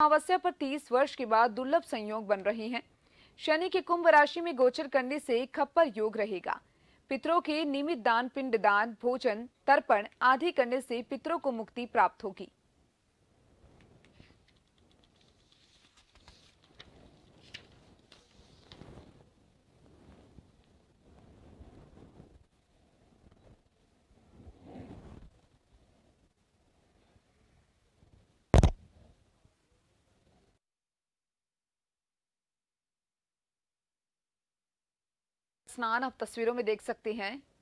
अमावस्या पर 30 वर्ष के बाद दुर्लभ संयोग बन रहे हैं शनि के कुंभ राशि में गोचर करने से खप्पर योग रहेगा पितरों के नियमित दान पिंड दान भोजन तर्पण आदि करने से पितरों को मुक्ति प्राप्त होगी स्नान आप तस्वीरों में देख सकते हैं